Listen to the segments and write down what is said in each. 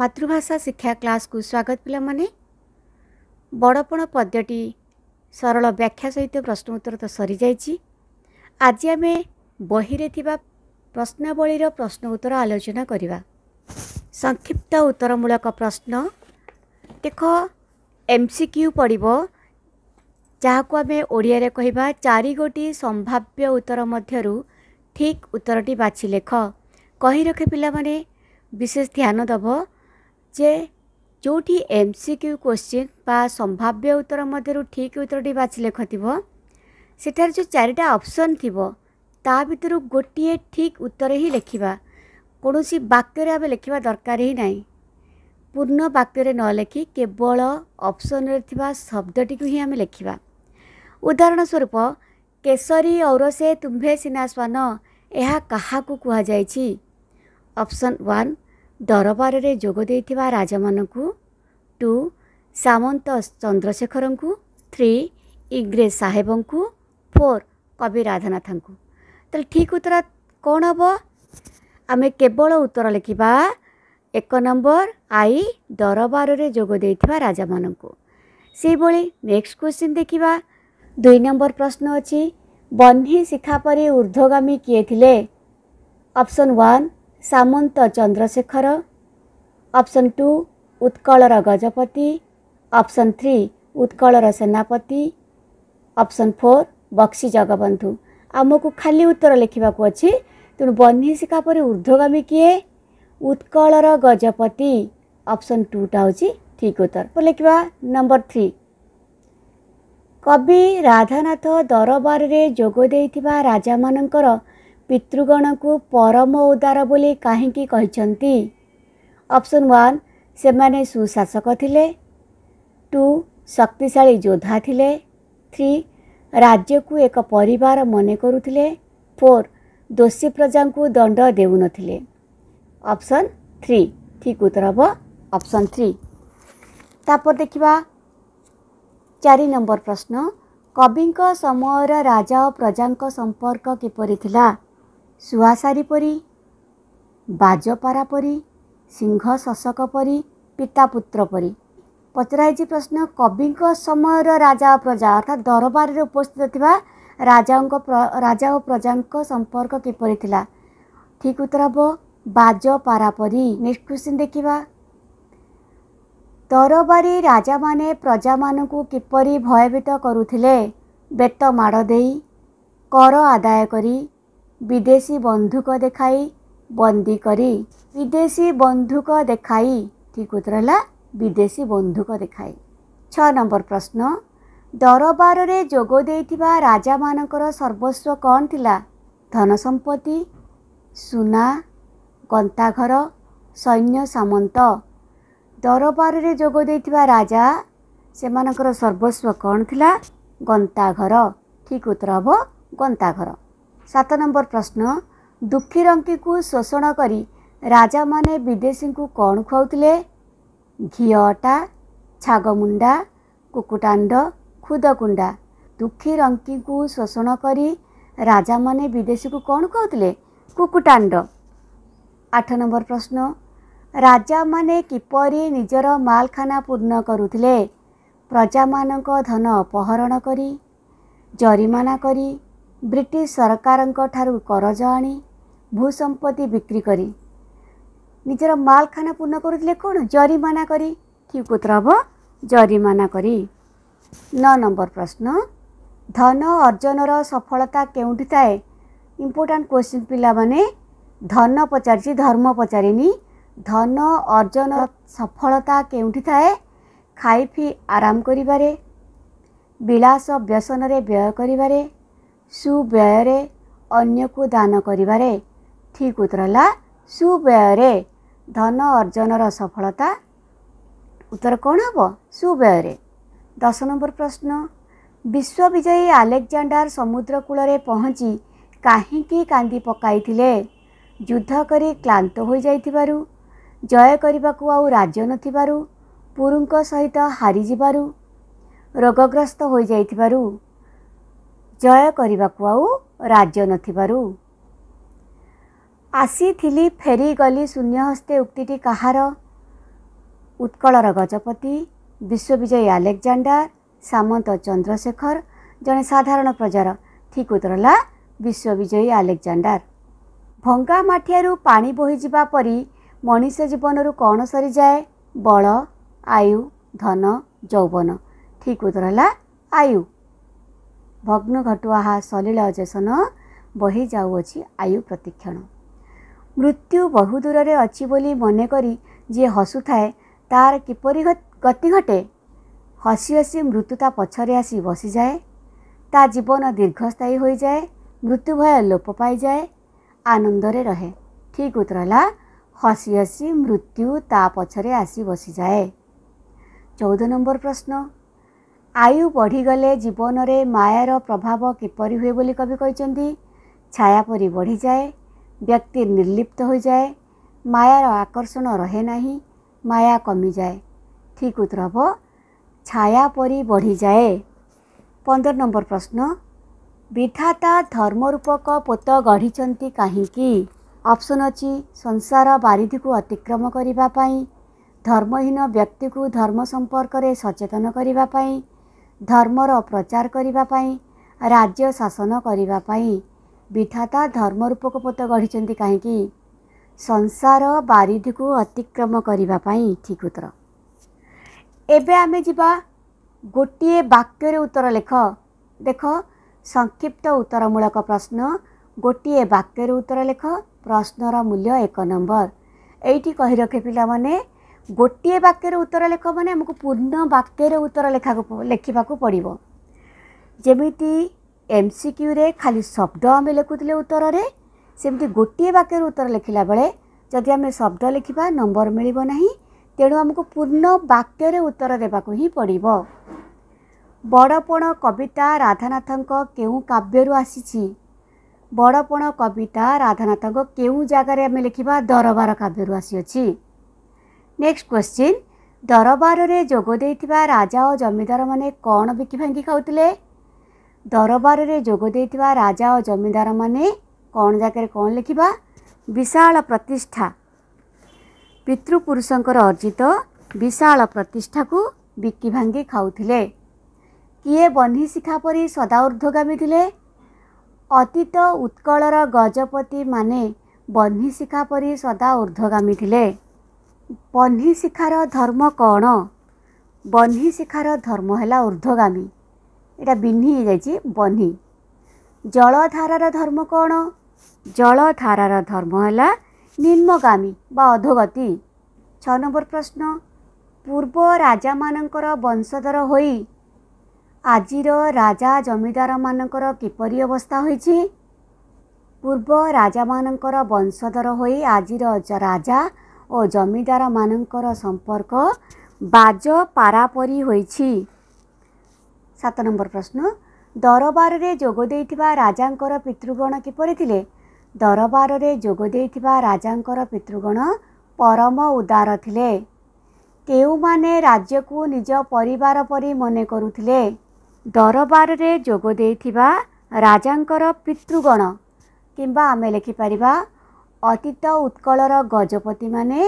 ମାତୃଭାଷା ଶିକ୍ଷା କ୍ଲାସ୍କୁ ସ୍ୱାଗତ ପିଲାମାନେ ବଡ଼ପଣ ପଦ୍ୟଟି ସରଳ ବ୍ୟାଖ୍ୟା ସହିତ ପ୍ରଶ୍ନ ଉତ୍ତର ତ ସରିଯାଇଛି ଆଜି ଆମେ ବହିରେ ଥିବା ପ୍ରଶ୍ନାବଳୀର ପ୍ରଶ୍ନ ଉତ୍ତର ଆଲୋଚନା କରିବା ସଂକ୍ଷିପ୍ତ ଉତ୍ତରମୂଳକ ପ୍ରଶ୍ନ ଦେଖ ଏମ୍ ସି କ୍ୟୁ ପଡ଼ିବ ଯାହାକୁ ଆମେ ଓଡ଼ିଆରେ କହିବା ଚାରି ଗୋଟି ସମ୍ଭାବ୍ୟ ଉତ୍ତର ମଧ୍ୟରୁ ଠିକ୍ ଉତ୍ତରଟି ବାଛି ଲେଖ କହି ରଖେ ପିଲାମାନେ ବିଶେଷ ଧ୍ୟାନ ଦେବ ଯେ ଯେଉଁଠି ଏମ୍ ସି କ୍ୟୁ କୋଶ୍ଚିନ୍ ବା ସମ୍ଭାବ୍ୟ ଉତ୍ତର ମଧ୍ୟରୁ ଠିକ୍ ଉତ୍ତରଟି ବାଛି ଲେଖଥିବ ସେଠାରେ ଯେଉଁ ଚାରିଟା ଅପସନ୍ ଥିବ ତା ଭିତରୁ ଗୋଟିଏ ଠିକ୍ ଉତ୍ତର ହିଁ ଲେଖିବା କୌଣସି ବାକ୍ୟରେ ଆମେ ଲେଖିବା ଦରକାର ହିଁ ନାହିଁ ପୂର୍ଣ୍ଣ ବାକ୍ୟରେ ନ ଲେଖି କେବଳ ଅପସନ୍ରେ ଥିବା ଶବ୍ଦଟିକୁ ହିଁ ଆମେ ଲେଖିବା ଉଦାହରଣ ସ୍ୱରୂପ କେଶରୀ ଔରସେ ତୁମ୍ଭେ ସିନା ଶ୍ୱାନ ଏହା କାହାକୁ କୁହାଯାଇଛି ଅପସନ୍ ୱାନ୍ ଦରବାରରେ ଯୋଗ ଦେଇଥିବା ରାଜାମାନଙ୍କୁ ଟୁ ସାମନ୍ତ ଚନ୍ଦ୍ରଶେଖରଙ୍କୁ ଥ୍ରୀ ଇଂରେଜ ସାହେବଙ୍କୁ ଫୋର୍ କବି ରାଧାନାଥଙ୍କୁ ତାହେଲେ ଠିକ୍ ଉତ୍ତର କ'ଣ ହେବ ଆମେ କେବଳ ଉତ୍ତର ଲେଖିବା ଏକ ନମ୍ବର ଆଇ ଦରବାରରେ ଯୋଗ ଦେଇଥିବା ରାଜାମାନଙ୍କୁ ସେହିଭଳି ନେକ୍ସଟ କ୍ୱେଶ୍ଚିନ୍ ଦେଖିବା ଦୁଇ ନମ୍ବର ପ୍ରଶ୍ନ ଅଛି ବହ୍ନି ଶିଖା ପରେ ଉର୍ଦ୍ଧ୍ୱଗାମୀ କିଏ ଥିଲେ option one Samanta Chandrasekhar option two ଉତ୍କଳର ଗଜପତି ଅପସନ୍ ଥ୍ରୀ ଉତ୍କଳର ସେନାପତି ଅପସନ୍ ଫୋର୍ ବକ୍ସି ଜଗବନ୍ଧୁ ଆମକୁ ଖାଲି ଉତ୍ତର ଲେଖିବାକୁ ଅଛି ତେଣୁ ବହ୍ନିଶିକା ପରେ ଉର୍ଦ୍ଧ୍ୱଗାମୀ କିଏ ଉତ୍କଳର ଗଜପତି ଅପସନ୍ ଟୁଟା ହେଉଛି ଠିକ୍ ଉତ୍ତର ପରେ ଲେଖିବା ନମ୍ବର ଥ୍ରୀ କବି ରାଧାନାଥ ଦରବାରରେ ଯୋଗ ଦେଇଥିବା ରାଜାମାନଙ୍କର ପିତୃଗଣକୁ ପରମ ଉଦାର ବୋଲି କାହିଁକି କହିଛନ୍ତି ଅପସନ୍ ୱାନ୍ ସେମାନେ ସୁଶାସକ ଥିଲେ ଟୁ ଶକ୍ତିଶାଳୀ ଯୋଦ୍ଧା ଥିଲେ ଥ୍ରୀ ରାଜ୍ୟକୁ ଏକ ପରିବାର ମନେ କରୁଥିଲେ ଫୋର୍ ଦୋଷୀ ପ୍ରଜାଙ୍କୁ ଦଣ୍ଡ ଦେଉନଥିଲେ ଅପସନ୍ ଥ୍ରୀ ଠିକ୍ ଉତ୍ତର ହେବ ଅପସନ୍ ଥ୍ରୀ ତାପରେ ଦେଖିବା ଚାରି ନମ୍ବର ପ୍ରଶ୍ନ କବିଙ୍କ ସମୟର ରାଜା ଓ ପ୍ରଜାଙ୍କ ସମ୍ପର୍କ କିପରି ଥିଲା ଶୁଆସାରି ପରି ବାଜପାରା ପରି ସିଂହ ଶସକ ପରି ପିତା ପୁତ୍ର ପରି ପଚରା ହେଇଛି ପ୍ରଶ୍ନ କବିଙ୍କ ସମୟର ରାଜା ଓ ପ୍ରଜା ଅର୍ଥାତ୍ ଦରବାରରେ ଉପସ୍ଥିତ ଥିବା ରାଜାଙ୍କ ରାଜା ଓ ପ୍ରଜାଙ୍କ ସମ୍ପର୍କ କିପରି ଥିଲା ଠିକ୍ ଉତ୍ତର ହେବ ବାଜପାରା ପରି ନେକ୍ସଟ କ୍ୱେଶ୍ଚିନ୍ ଦେଖିବା ଦରବାରୀ ରାଜାମାନେ ପ୍ରଜାମାନଙ୍କୁ କିପରି ଭୟଭୀତ କରୁଥିଲେ ବେତ ମାଡ଼ ଦେଇ କର ଆଦାୟ କରି ବିଦେଶୀ ବନ୍ଧୁକ ଦେଖାଇ ବନ୍ଦୀ କରି ବିଦେଶୀ ବନ୍ଧୁକ ଦେଖାଇ ଠିକ ଉତ୍ତର ହେଲା ବିଦେଶୀ ବନ୍ଧୁକ ଦେଖାଇ ଛଅ ନମ୍ବର ପ୍ରଶ୍ନ ଦରବାରରେ ଯୋଗ ଦେଇଥିବା ରାଜାମାନଙ୍କର ସର୍ବସ୍ୱ କ'ଣ ଥିଲା ଧନ ସମ୍ପତ୍ତି ସୁନା ଗନ୍ତାଘର ସୈନ୍ୟ ସାମନ୍ତ ଦରବାରରେ ଯୋଗ ଦେଇଥିବା ରାଜା ସେମାନଙ୍କର ସର୍ବସ୍ୱ କ'ଣ ଥିଲା ଗନ୍ତାଘର ଠିକ ଉତ୍ତର ହେବ ଗନ୍ତାଘର ସାତ ନମ୍ବର ପ୍ରଶ୍ନ ଦୁଃଖୀ ରଙ୍କିକୁ ଶୋଷଣ କରି ରାଜାମାନେ ବିଦେଶୀଙ୍କୁ କ'ଣ ଖୁଆଉଥିଲେ ଘିଅ ଅଟା ଛାଗମୁଣ୍ଡା କୁକୁଟାଣ୍ଡ ଖୁଦକୁଣ୍ଡା ଦୁଃଖୀ ରଙ୍କିକୁ ଶୋଷଣ କରି ରାଜାମାନେ ବିଦେଶୀକୁ କ'ଣ ଖୁଆଉଥିଲେ କୁକୁଟାଣ୍ଡ ଆଠ ନମ୍ବର ପ୍ରଶ୍ନ ରାଜାମାନେ କିପରି ନିଜର ମାଲଖାନା ପୂର୍ଣ୍ଣ କରୁଥିଲେ ପ୍ରଜାମାନଙ୍କ ଧନ ଅପହରଣ କରି ଜରିମାନା କରି ବ୍ରିଟିଶ ସରକାରଙ୍କଠାରୁ କରଜ ଆଣି ଭୂସମ୍ପତ୍ତି ବିକ୍ରି କରି ନିଜର ମାଲଖାନା ପୂର୍ଣ୍ଣ କରୁଥିଲେ କ'ଣ ଜରିମାନା କରି ଠିକ ଉତ୍ତର ହେବ ଜରିମାନା କରି ନଅ ନମ୍ବର ପ୍ରଶ୍ନ ଧନ ଅର୍ଜନର ସଫଳତା କେଉଁଠି ଥାଏ ଇମ୍ପୋର୍ଟାଣ୍ଟ କ୍ୱେଶ୍ଚିନ୍ ପିଲାମାନେ ଧନ ପଚାରିଛି ଧର୍ମ ପଚାରିନି ଧନ ଅର୍ଜନ ସଫଳତା କେଉଁଠି ଥାଏ ଖାଇ ପିଇ ଆରାମ କରିବାରେ ବିଳାସ ବ୍ୟସନରେ ବ୍ୟୟ କରିବାରେ ସୁବ୍ୟୟରେ ଅନ୍ୟକୁ ଦାନ କରିବାରେ ଠିକ୍ ଉତ୍ତର ହେଲା ସୁବ୍ୟୟରେ ଧନ ଅର୍ଜନର ସଫଳତା ଉତ୍ତର କ'ଣ ହେବ ସୁବ୍ୟୟରେ ଦଶ ନମ୍ବର ପ୍ରଶ୍ନ ବିଶ୍ୱ ବିଜୟୀ ଆଲେକ୍ଜାଣ୍ଡାର ସମୁଦ୍ର କୂଳରେ ପହଞ୍ଚି କାହିଁକି କାନ୍ଦି ପକାଇଥିଲେ ଯୁଦ୍ଧ କରି କ୍ଲାନ୍ତ ହୋଇଯାଇଥିବାରୁ ଜୟ କରିବାକୁ ଆଉ ରାଜ ନଥିବାରୁ ପୁରୁଙ୍କ ସହିତ ହାରିଯିବାରୁ ରୋଗଗ୍ରସ୍ତ ହୋଇଯାଇଥିବାରୁ ଜୟ କରିବାକୁ ଆଉ ରାଜ୍ୟ ନଥିବାରୁ ଆସିଥିଲି ଫେରିଗଲି ଶୂନ୍ୟହସ୍ତେ ଉକ୍ତିଟି କାହାର ଉତ୍କଳର ଗଜପତି ବିଶ୍ୱବିଜୟୀ ଆଲେକଜାଣ୍ଡାର ସାମନ୍ତ ଚନ୍ଦ୍ରଶେଖର ଜଣେ ସାଧାରଣ ପ୍ରଜାର ଠିକ୍ ଉତ୍ତର ହେଲା ବିଶ୍ୱବିଜୟୀ ଆଲେକଜାଣ୍ଡାର ଭଙ୍ଗା ମାଠିଆରୁ ପାଣି ବୋହିଯିବା ପରି ମଣିଷ ଜୀବନରୁ କ'ଣ ସରିଯାଏ ବଳ ଆୟୁ ଧନ ଯୌବନ ଠିକ୍ ଉତ୍ତର ହେଲା ଆୟୁ ଭଗ୍ନ ଘଟୁଆହା ସଲିଳ ଅଜସନ ବହିଯାଉଅଛି ଆୟୁ ପ୍ରତିକ୍ଷଣ ମୃତ୍ୟୁ ବହୁ ଦୂରରେ ଅଛି ବୋଲି ମନେ କରି ଯିଏ ହସୁଥାଏ ତାହାର କିପରି ଗତି ଘଟେ ହସି ହସି ମୃତ୍ୟୁ ତା ପଛରେ ଆସି ବସିଯାଏ ତା ଜୀବନ ଦୀର୍ଘସ୍ଥାୟୀ ହୋଇଯାଏ ମୃତ୍ୟୁ ଭୟ ଲୋପ ପାଇଯାଏ ଆନନ୍ଦରେ ରହେ ଠିକ୍ ଉତ୍ତର ହେଲା ହସି ହସି ମୃତ୍ୟୁ ତା ପଛରେ ଆସି ବସିଯାଏ ଚଉଦ ନମ୍ବର ପ୍ରଶ୍ନ ଆୟୁ ବଢ଼ିଗଲେ ଜୀବନରେ ମାୟାର ପ୍ରଭାବ କିପରି ହୁଏ ବୋଲି କବି କହିଛନ୍ତି ଛାୟା ପରି ବଢ଼ିଯାଏ ବ୍ୟକ୍ତି ନିର୍ଲିପ୍ତ ହୋଇଯାଏ ମାୟାର ଆକର୍ଷଣ ରହେ ନାହିଁ ମାୟା କମିଯାଏ ଠିକ୍ ଉତ୍ତର ହେବ ଛାୟା ପରି ବଢ଼ିଯାଏ ପନ୍ଦର ନମ୍ବର ପ୍ରଶ୍ନ ବିଧାତା ଧର୍ମରୂପକ ପୋତ ଗଢ଼ିଛନ୍ତି କାହିଁକି ଅପସନ୍ ଅଛି ସଂସାର ବାରିଧିକୁ ଅତିକ୍ରମ କରିବା ପାଇଁ ଧର୍ମହୀନ ବ୍ୟକ୍ତିକୁ ଧର୍ମ ସମ୍ପର୍କରେ ସଚେତନ କରିବା ପାଇଁ ଧର୍ମର ପ୍ରଚାର କରିବା ପାଇଁ ରାଜ୍ୟ ଶାସନ କରିବା ପାଇଁ ବିଧାତା ଧର୍ମରୂପକ ପୋତ ଗଢ଼ିଛନ୍ତି କାହିଁକି ସଂସାର ବାରିଧିକୁ ଅତିକ୍ରମ କରିବା ପାଇଁ ଠିକ ଉତ୍ତର ଏବେ ଆମେ ଯିବା ଗୋଟିଏ ବାକ୍ୟରେ ଉତ୍ତର ଲେଖ ଦେଖ ସଂକ୍ଷିପ୍ତ ଉତ୍ତରମୂଳକ ପ୍ରଶ୍ନ ଗୋଟିଏ ବାକ୍ୟରେ ଉତ୍ତର ଲେଖ ପ୍ରଶ୍ନର ମୂଲ୍ୟ ଏକ ନମ୍ବର ଏଇଠି କହି ରଖେ ପିଲାମାନେ ଗୋଟିଏ ବାକ୍ୟରେ ଉତ୍ତର ଲେଖ ମାନେ ଆମକୁ ପୂର୍ଣ୍ଣ ବାକ୍ୟରେ ଉତ୍ତର ଲେଖାକୁ ଲେଖିବାକୁ ପଡ଼ିବ ଯେମିତି ଏମ୍ ସି କ୍ୟୁରେ ଖାଲି ଶବ୍ଦ ଆମେ ଲେଖୁଥିଲେ ଉତ୍ତରରେ ସେମିତି ଗୋଟିଏ ବାକ୍ୟରେ ଉତ୍ତର ଲେଖିଲା ବେଳେ ଯଦି ଆମେ ଶବ୍ଦ ଲେଖିବା ନମ୍ବର ମିଳିବ ନାହିଁ ତେଣୁ ଆମକୁ ପୂର୍ଣ୍ଣ ବାକ୍ୟରେ ଉତ୍ତର ଦେବାକୁ ହିଁ ପଡ଼ିବ ବଡ଼ପଣ କବିତା ରାଧାନାଥଙ୍କ କେଉଁ କାବ୍ୟରୁ ଆସିଛି ବଡ଼ପଣ କବିତା ରାଧାନାଥଙ୍କ କେଉଁ ଜାଗାରେ ଆମେ ଲେଖିବା ଦରବାର କାବ୍ୟରୁ ଆସିଅଛି ନେକ୍ସଟ କ୍ୱେଶ୍ଚିନ୍ ଦରବାରରେ ଯୋଗ ଦେଇଥିବା ରାଜା ଓ ଜମିଦାରମାନେ କ'ଣ ବିକି ଭାଙ୍ଗି ଖାଉଥିଲେ ଦରବାରରେ ଯୋଗ ଦେଇଥିବା ରାଜା ଓ ଜମିଦାରମାନେ କ'ଣ ଜାଗାରେ କ'ଣ ଲେଖିବା ବିଶାଳ ପ୍ରତିଷ୍ଠା ପିତୃପୁରୁଷଙ୍କର ଅର୍ଜିତ ବିଶାଳ ପ୍ରତିଷ୍ଠାକୁ ବିକି ଭାଙ୍ଗି ଖାଉଥିଲେ କିଏ ବହ୍ନି ଶିଖା ପରି ସଦାଉର୍ଦ୍ଧ୍ୱଗାମୀ ଥିଲେ ଅତୀତ ଉତ୍କଳର ଗଜପତିମାନେ ବହ୍ନି ଶିଖା ପରି ସଦା ଉର୍ଦ୍ଧ୍ୱଗାମୀ ଥିଲେ ବହ୍ନି ଶିଖାର ଧର୍ମ କ'ଣ ବହ୍ନି ଶିଖାର ଧର୍ମ ହେଲା ଉର୍ଦ୍ଧ୍ୱଗାମୀ ଏଇଟା ବିହ୍ନି ହେଇଯାଇଛି ବହ୍ନି ଜଳଧାରାର ଧର୍ମ କ'ଣ ଜଳଧାରାର ଧର୍ମ ହେଲା ନିମ୍ନଗାମୀ ବା ଅଧୋଗତି ଛଅ ନମ୍ବର ପ୍ରଶ୍ନ ପୂର୍ବ ରାଜାମାନଙ୍କର ବଂଶଧର ହୋଇ ଆଜିର ରାଜା ଜମିଦାରମାନଙ୍କର କିପରି ଅବସ୍ଥା ହୋଇଛି ପୂର୍ବ ରାଜାମାନଙ୍କର ବଂଶଧର ହୋଇ ଆଜିର ରାଜା ଓ ଜମିଦାରମାନଙ୍କର ସମ୍ପର୍କ ବାଜ ପାରାପରି ହୋଇଛି ସାତ ନମ୍ବର ପ୍ରଶ୍ନ ଦରବାରରେ ଯୋଗ ଦେଇଥିବା ରାଜାଙ୍କର ପିତୃଗଣ କିପରି ଥିଲେ ଦରବାରରେ ଯୋଗ ଦେଇଥିବା ରାଜାଙ୍କର ପିତୃଗଣ ପରମ ଉଦାର ଥିଲେ କେଉଁମାନେ ରାଜ୍ୟକୁ ନିଜ ପରିବାର ପରି ମନେ କରୁଥିଲେ ଦରବାରରେ ଯୋଗ ଦେଇଥିବା ରାଜାଙ୍କର ପିତୃଗଣ କିମ୍ବା ଆମେ ଲେଖିପାରିବା ଅତୀତ ଉତ୍କଳର ଗଜପତିମାନେ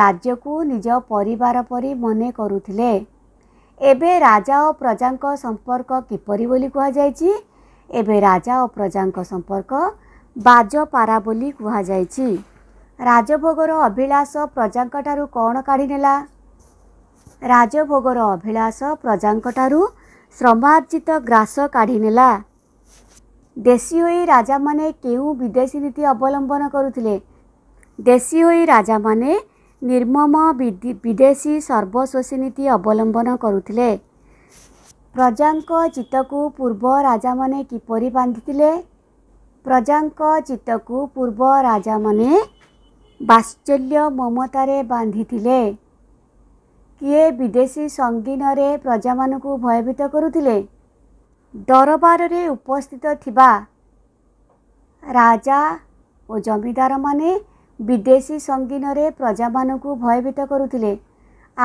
ରାଜ୍ୟକୁ ନିଜ ପରିବାର ପରି ମନେ କରୁଥିଲେ ଏବେ ରାଜା ଓ ପ୍ରଜାଙ୍କ ସମ୍ପର୍କ କିପରି ବୋଲି କୁହାଯାଇଛି ଏବେ ରାଜା ଓ ପ୍ରଜାଙ୍କ ସମ୍ପର୍କ ବାଜପାରା ବୋଲି କୁହାଯାଇଛି ରାଜଭୋଗର ଅଭିଳାଷ ପ୍ରଜାଙ୍କଠାରୁ କ'ଣ କାଢ଼ିନେଲା ରାଜଭୋଗର ଅଭିଳାଷ ପ୍ରଜାଙ୍କଠାରୁ ଶ୍ରମାର୍ଜିତ ଗ୍ରାସ କାଢ଼ିନେଲା ଦେଶୀ ହୋଇ ରାଜାମାନେ କେଉଁ ବିଦେଶୀ ନୀତି ଅବଲମ୍ବନ କରୁଥିଲେ ଦେଶୀ ହୋଇ ରାଜାମାନେ ନିର୍ମମ ବିଦେଶୀ ସର୍ବଶୋଷୀ ନୀତି ଅବଲମ୍ବନ କରୁଥିଲେ ପ୍ରଜାଙ୍କ ଚିତ୍ତକୁ ପୂର୍ବ ରାଜାମାନେ କିପରି ବାନ୍ଧିଥିଲେ ପ୍ରଜାଙ୍କ ଚିତ୍ତକୁ ପୂର୍ବ ରାଜାମାନେ ବାତ୍ସଲ୍ୟ ମମତାରେ ବାନ୍ଧିଥିଲେ କିଏ ବିଦେଶୀ ସଙ୍ଗୀନରେ ପ୍ରଜାମାନଙ୍କୁ ଭୟଭୀତ କରୁଥିଲେ ଦରବାରରେ ଉପସ୍ଥିତ ଥିବା ରାଜା ଓ ଜମିଦାରମାନେ ବିଦେଶୀ ସଙ୍ଗୀନରେ ପ୍ରଜାମାନଙ୍କୁ ଭୟଭୀତ କରୁଥିଲେ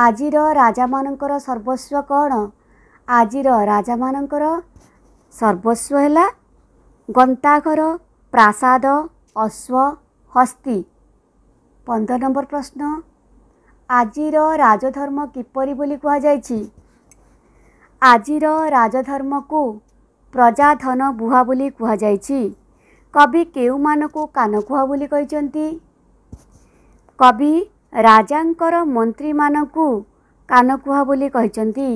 ଆଜିର ରାଜାମାନଙ୍କର ସର୍ବସ୍ୱ କ'ଣ ଆଜିର ରାଜାମାନଙ୍କର ସର୍ବସ୍ୱ ହେଲା ଗନ୍ତାଘର ପ୍ରାସାଦ ଅଶ୍ୱ ହସ୍ତି ପନ୍ଦର ନମ୍ବର ପ୍ରଶ୍ନ ଆଜିର ରାଜଧର୍ମ କିପରି ବୋଲି କୁହାଯାଇଛି ଆଜିର ରାଜଧର୍ମକୁ ପ୍ରଜାଧନ ବୁହା ବୋଲି କୁହାଯାଇଛି କବି କେଉଁମାନଙ୍କୁ କାନକୁହା ବୋଲି କହିଛନ୍ତି କବି ରାଜାଙ୍କର ମନ୍ତ୍ରୀମାନଙ୍କୁ କାନକୁହା ବୋଲି କହିଛନ୍ତି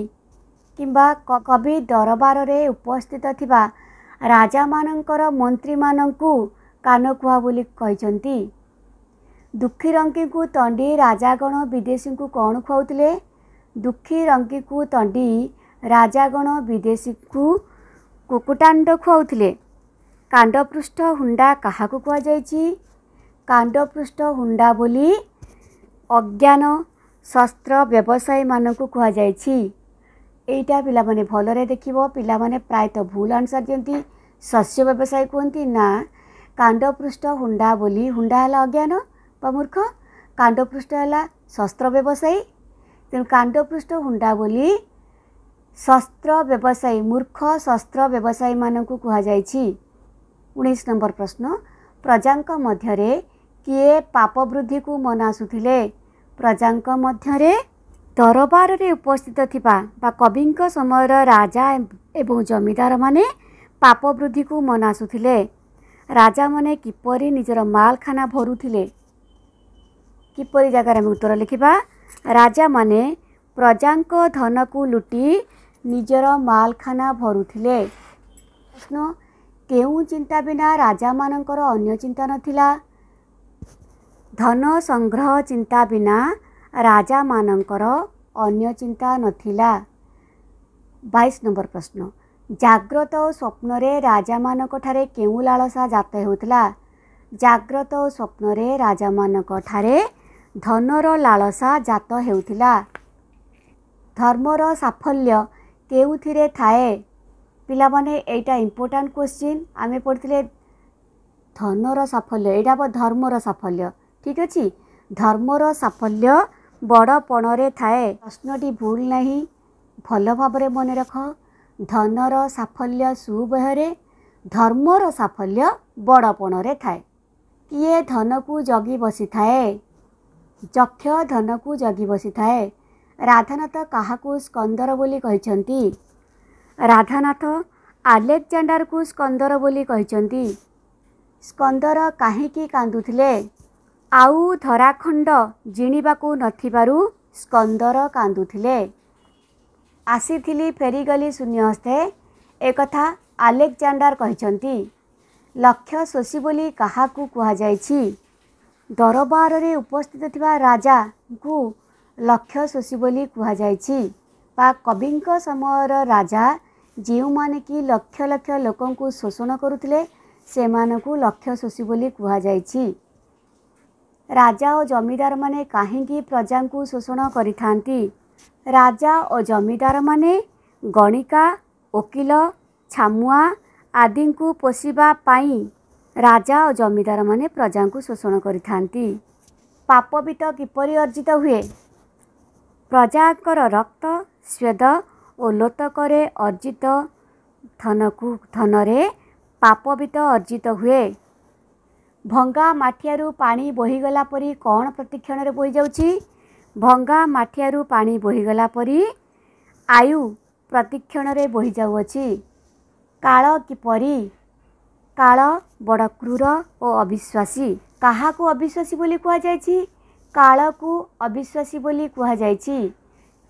କିମ୍ବା କବି ଦରବାରରେ ଉପସ୍ଥିତ ଥିବା ରାଜାମାନଙ୍କର ମନ୍ତ୍ରୀମାନଙ୍କୁ କାନକୁହା ବୋଲି କହିଛନ୍ତି ଦୁଃଖୀ ରଙ୍କୀଙ୍କୁ ତଣ୍ଡି ରାଜାଗଣ ବିଦେଶୀଙ୍କୁ କ'ଣ ଖୁଆଉଥିଲେ ଦୁଃଖୀ ରଙ୍କୀକୁ ତଣ୍ଡି ରାଜାଗଣ ବିଦେଶୀକୁ କୁକୁଟାଣ୍ଡ ଖୁଆଉଥିଲେ କାଣ୍ଡପୃଷ୍ଠ ହୁଣ୍ଡା କାହାକୁ କୁହାଯାଇଛି କାଣ୍ଡପୃଷ୍ଠ ହୁଣ୍ଡା ବୋଲି ଅଜ୍ଞାନ ଶସ୍ତ୍ର ବ୍ୟବସାୟୀମାନଙ୍କୁ କୁହାଯାଇଛି ଏଇଟା ପିଲାମାନେ ଭଲରେ ଦେଖିବ ପିଲାମାନେ ପ୍ରାୟତଃ ଭୁଲ ଆନ୍ସର୍ ଦିଅନ୍ତି ଶସ୍ୟ ବ୍ୟବସାୟୀ କୁହନ୍ତି ନା କାଣ୍ଡପୃଷ୍ଠ ହୁଣ୍ଡା ବୋଲି ହୁଣ୍ଡା ହେଲା ଅଜ୍ଞାନ ବା ମୂର୍ଖ କାଣ୍ଡପୃଷ୍ଠ ହେଲା ଶସ୍ତ୍ର ବ୍ୟବସାୟୀ ତେଣୁ କାଣ୍ଡପୃଷ୍ଠ ହୁଣ୍ଡା ବୋଲି ଶସ୍ତ୍ର ବ୍ୟବସାୟୀ ମୂର୍ଖ ଶସ୍ତ୍ର ବ୍ୟବସାୟୀମାନଙ୍କୁ କୁହାଯାଇଛି ଉଣେଇଶ ନମ୍ବର ପ୍ରଶ୍ନ ପ୍ରଜାଙ୍କ ମଧ୍ୟରେ କିଏ ପାପ ବୃଦ୍ଧିକୁ ମନାସୁଥିଲେ ପ୍ରଜାଙ୍କ ମଧ୍ୟରେ ଦରବାରରେ ଉପସ୍ଥିତ ଥିବା ବା କବିଙ୍କ ସମୟର ରାଜା ଏବଂ ଜମିଦାରମାନେ ପାପ ବୃଦ୍ଧିକୁ ମନାସୁଥିଲେ ରାଜାମାନେ କିପରି ନିଜର ମାଲଖାନା ଭରୁଥିଲେ କିପରି ଜାଗାରେ ଆମେ ଉତ୍ତର ଲେଖିବା ରାଜାମାନେ ପ୍ରଜାଙ୍କ ଧନକୁ ଲୁଟି ନିଜର ମାଲଖାନା ଭରୁଥିଲେ ପ୍ରଶ୍ନ କେଉଁ ଚିନ୍ତା ବିନା ରାଜାମାନଙ୍କର ଅନ୍ୟ ଚିନ୍ତା ନଥିଲା ଧନ ସଂଗ୍ରହ ଚିନ୍ତା ବିନା ରାଜାମାନଙ୍କର ଅନ୍ୟ ଚିନ୍ତା ନଥିଲା ବାଇଶ ନମ୍ବର ପ୍ରଶ୍ନ ଜାଗ୍ରତ ଓ ସ୍ୱପ୍ନରେ ରାଜାମାନଙ୍କ ଠାରେ କେଉଁ ଲାଳସା ଜାତ ହେଉଥିଲା ଜାଗ୍ରତ ଓ ସ୍ୱପ୍ନରେ ରାଜାମାନଙ୍କ ଠାରେ ଧନର ଲାଳସା ଜାତ ହେଉଥିଲା ଧର୍ମର ସାଫଲ୍ୟ କେଉଁଥିରେ ଥାଏ ପିଲାମାନେ ଏଇଟା ଇମ୍ପୋର୍ଟାଣ୍ଟ କ୍ୱେଶ୍ଚିନ୍ ଆମେ ପଢ଼ିଥିଲେ ଧନର ସାଫଲ୍ୟ ଏଇଟା ହେବ ଧର୍ମର ସାଫଲ୍ୟ ଠିକ୍ ଅଛି ଧର୍ମର ସାଫଲ୍ୟ ବଡ଼ପଣରେ ଥାଏ ପ୍ରଶ୍ନଟି ଭୁଲ ନାହିଁ ଭଲ ଭାବରେ ମନେ ରଖ ଧନର ସାଫଲ୍ୟ ସୁବୟରେ ଧର୍ମର ସାଫଲ୍ୟ ବଡ଼ପଣରେ ଥାଏ କିଏ ଧନକୁ ଜଗି ବସିଥାଏ ଯକ୍ଷ ଧନକୁ ଜଗି ବସିଥାଏ ରାଧାନାଥ କାହାକୁ ସ୍କନ୍ଦର ବୋଲି କହିଛନ୍ତି ରାଧାନାଥ ଆଲେକ୍ଜାଣ୍ଡାରକୁ ସ୍କନ୍ଦର ବୋଲି କହିଛନ୍ତି ସ୍କନ୍ଦର କାହିଁକି କାନ୍ଦୁଥିଲେ ଆଉ ଧରାଖଣ୍ଡ ଜିଣିବାକୁ ନଥିବାରୁ ସ୍କନ୍ଦର କାନ୍ଦୁଥିଲେ ଆସିଥିଲି ଫେରିଗଲି ଶୂନ୍ୟ ଶୂନ୍ୟହସ୍ତେ ଏକଥା ଆଲେକ୍ଜାଣ୍ଡାର କହିଛନ୍ତି ଲକ୍ଷ୍ୟ ଶୋଷି ବୋଲି କାହାକୁ କୁହାଯାଇଛି ଦରବାରରେ ଉପସ୍ଥିତ ଥିବା ରାଜାଙ୍କୁ ଲକ୍ଷ୍ୟ ଶୋଷୀ ବୋଲି କୁହାଯାଇଛି ବା କବିଙ୍କ ସମୟର ରାଜା ଯେଉଁମାନେ କି ଲକ୍ଷ ଲକ୍ଷ ଲୋକଙ୍କୁ ଶୋଷଣ କରୁଥିଲେ ସେମାନଙ୍କୁ ଲକ୍ଷ୍ୟ ଶୋଷୀ ବୋଲି କୁହାଯାଇଛି ରାଜା ଓ ଜମିଦାରମାନେ କାହିଁକି ପ୍ରଜାଙ୍କୁ ଶୋଷଣ କରିଥାନ୍ତି ରାଜା ଓ ଜମିଦାରମାନେ ଗଣିକା ଓକିଲ ଛାମୁଆ ଆଦିଙ୍କୁ ପୋଷିବା ପାଇଁ ରାଜା ଓ ଜମିଦାରମାନେ ପ୍ରଜାଙ୍କୁ ଶୋଷଣ କରିଥାନ୍ତି ପାପବିତ କିପରି ଅର୍ଜିତ ହୁଏ ପ୍ରଜାଙ୍କର ରକ୍ତ ସ୍ୱେଦ ଓ ଲୋତକରେ ଅର୍ଜିତ ଧନକୁ ଧନରେ ପାପବିତ ଅର୍ଜିତ ହୁଏ ଭଙ୍ଗା ମାଠିଆରୁ ପାଣି ବୋହିଗଲା ପରି କ'ଣ ପ୍ରତିକ୍ଷଣରେ ବୋହିଯାଉଛି ଭଙ୍ଗା ମାଠିଆରୁ ପାଣି ବୋହିଗଲା ପରି ଆୟୁ ପ୍ରତିକ୍ଷଣରେ ବୋହିଯାଉଅଛି କାଳ କିପରି କାଳ ବଡ଼ କ୍ରୂର ଓ ଅବିଶ୍ୱାସୀ କାହାକୁ ଅବିଶ୍ୱାସୀ ବୋଲି କୁହାଯାଇଛି କାଳକୁ ଅବିଶ୍ୱାସୀ ବୋଲି କୁହାଯାଇଛି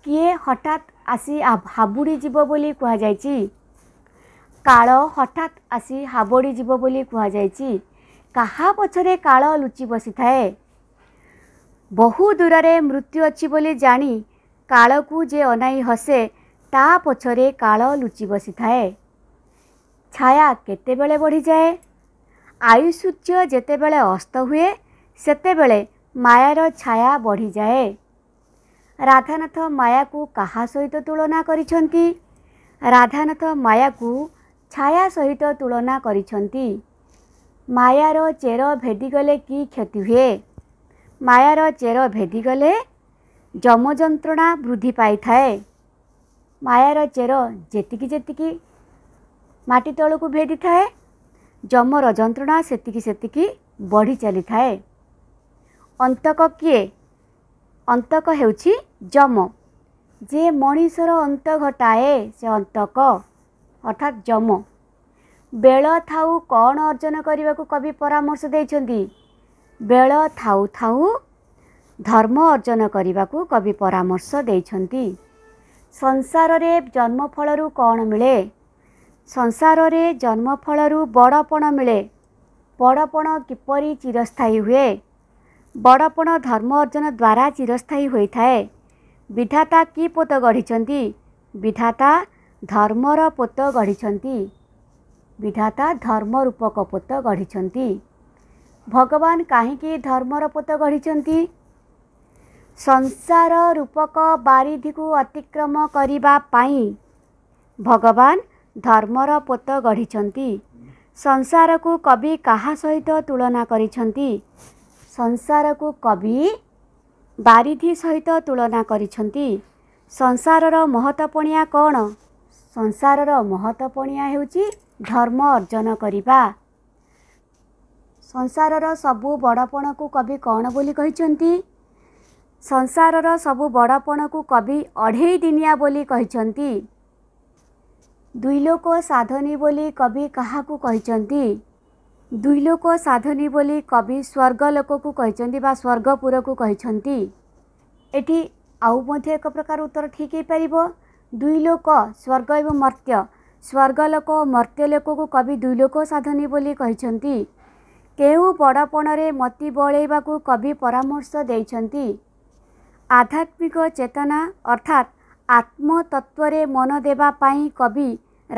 କିଏ ହଠାତ୍ ଆସି ହାବୁଡ଼ି ଯିବ ବୋଲି କୁହାଯାଇଛି କାଳ ହଠାତ୍ ଆସି ହାବୁଡ଼ି ଯିବ ବୋଲି କୁହାଯାଇଛି କାହା ପଛରେ କାଳ ଲୁଚି ବସିଥାଏ ବହୁ ଦୂରରେ ମୃତ୍ୟୁ ଅଛି ବୋଲି ଜାଣି କାଳକୁ ଯେ ଅନାଇ ହସେ ତା ପଛରେ କାଳ ଲୁଚି ବସିଥାଏ ଛାୟା କେତେବେଳେ ବଢ଼ିଯାଏ ଆୟୁସୂର୍ଯ୍ୟ ଯେତେବେଳେ ଅସ୍ତ ହୁଏ ସେତେବେଳେ ମାୟାର ଛାୟା ବଢ଼ିଯାଏ ରାଧାନାଥ ମାୟାକୁ କାହା ସହିତ ତୁଳନା କରିଛନ୍ତି ରାଧାନାଥ ମାୟାକୁ ଛାୟା ସହିତ ତୁଳନା କରିଛନ୍ତି ମାୟାର ଚେର ଭେଦିଗଲେ କି କ୍ଷତି ହୁଏ ମାୟାର ଚେର ଭେଦିଗଲେ ଯମଯନ୍ତ୍ରଣା ବୃଦ୍ଧି ପାଇଥାଏ ମାୟାର ଚେର ଯେତିକି ଯେତିକି ମାଟି ତଳକୁ ଭେଦିଥାଏ ଯମର ଯନ୍ତ୍ରଣା ସେତିକି ସେତିକି ବଢ଼ି ଚାଲିଥାଏ ଅନ୍ତକ କିଏ ଅନ୍ତକ ହେଉଛି ଯମ ଯେ ମଣିଷର ଅନ୍ତ ଘଟାଏ ସେ ଅନ୍ତକ ଅର୍ଥାତ୍ ଯମ ବେଳ ଥାଉ କ'ଣ ଅର୍ଜନ କରିବାକୁ କବି ପରାମର୍ଶ ଦେଇଛନ୍ତି ବେଳ ଥାଉ ଥାଉ ଧର୍ମ ଅର୍ଜନ କରିବାକୁ କବି ପରାମର୍ଶ ଦେଇଛନ୍ତି ସଂସାରରେ ଜନ୍ମଫଳରୁ କ'ଣ ମିଳେ ସଂସାରରେ ଜନ୍ମଫଳରୁ ବଡ଼ପଣ ମିଳେ ବଡ଼ପଣ କିପରି ଚିରସ୍ଥାୟୀ ହୁଏ ବଡ଼ପଣ ଧର୍ମ ଅର୍ଜନ ଦ୍ୱାରା ଚିରସ୍ଥାୟୀ ହୋଇଥାଏ ବିଧାତା କି ପୋତ ଗଢ଼ିଛନ୍ତି ବିଧାତା ଧର୍ମର ପୋତ ଗଢ଼ିଛନ୍ତି ବିଧାତା ଧର୍ମ ରୂପକ ପୋତ ଗଢ଼ିଛନ୍ତି ଭଗବାନ କାହିଁକି ଧର୍ମର ପୋତ ଗଢ଼ିଛନ୍ତି ସଂସାର ରୂପକ ବାରିଧିକୁ ଅତିକ୍ରମ କରିବା ପାଇଁ ଭଗବାନ ଧର୍ମର ପୋତ ଗଢ଼ିଛନ୍ତି ସଂସାରକୁ କବି କାହା ସହିତ ତୁଳନା କରିଛନ୍ତି ସଂସାରକୁ କବି ବାରିଧି ସହିତ ତୁଳନା କରିଛନ୍ତି ସଂସାରର ମହତପଣିଆ କ'ଣ ସଂସାରର ମହତପଣିଆ ହେଉଛି ଧର୍ମ ଅର୍ଜନ କରିବା ସଂସାରର ସବୁ ବଡ଼ପଣକୁ କବି କ'ଣ ବୋଲି କହିଛନ୍ତି ସଂସାରର ସବୁ ବଡ଼ପଣକୁ କବି ଅଢ଼େଇ ଦିନିଆ ବୋଲି କହିଛନ୍ତି ଦୁଇ ଲୋକ ସାଧନୀ ବୋଲି କବି କାହାକୁ କହିଛନ୍ତି दुई लोक साधनी बोली कवि स्वर्ग लोक को स्वर्गपुर लोकुरी स्वर्गपुरको कठी एक प्रकार उत्तर ठिकै पारेको दुई लोक स्वर्ग एवं मर्त्य स्वर्ग स्वर्गलोक मर्त्य लोक को कवि दुई लोक साधनी बोली केही बडपणले मती बलैवाकु कवि परामर्श आध्यात्मिक चेतना अर्थात् आत्मतत्व मन देवा कवि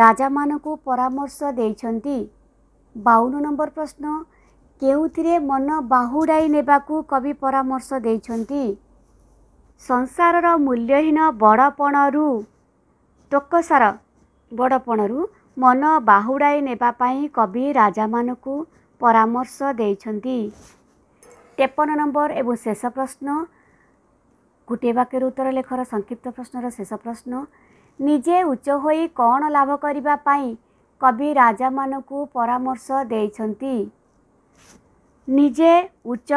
राजा मान परामर्श मश ବାଉନ ନମ୍ବର ପ୍ରଶ୍ନ କେଉଁଥିରେ ମନ ବାହୁଡ଼ାଇ ନେବାକୁ କବି ପରାମର୍ଶ ଦେଇଛନ୍ତି ସଂସାରର ମୂଲ୍ୟହୀନ ବଡ଼ପଣରୁ ତୋକସାର ବଡ଼ପଣରୁ ମନ ବାହୁଡ଼ାଇ ନେବା ପାଇଁ କବି ରାଜାମାନଙ୍କୁ ପରାମର୍ଶ ଦେଇଛନ୍ତି ତେପନ ନମ୍ବର ଏବଂ ଶେଷ ପ୍ରଶ୍ନ ଗୋଟିଏ ବାକ୍ୟରୁ ଉତ୍ତର ଲେଖର ସଂକ୍ଷିପ୍ତ ପ୍ରଶ୍ନର ଶେଷ ପ୍ରଶ୍ନ ନିଜେ ଉଚ୍ଚ ହୋଇ କ'ଣ ଲାଭ କରିବା ପାଇଁ कवि राजा मान को परामर्श मर्शदेखि निजे उच्च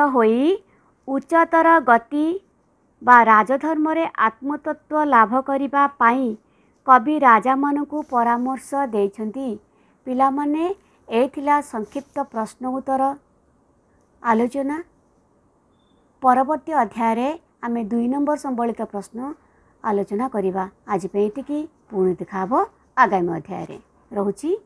उच्चतर गति बा बाधर्म आत्मतत्व लाभ कवि राजा मान को परामर्श मश पहि संक्षिप्त प्रश्न उत्तर आलोचना पर्वर्ती अध्याय आमे दुई नम्बर सम्बलित प्रश्न आलोचना आज पनि पढ्नु देखाहो आगामी अध्याय रोची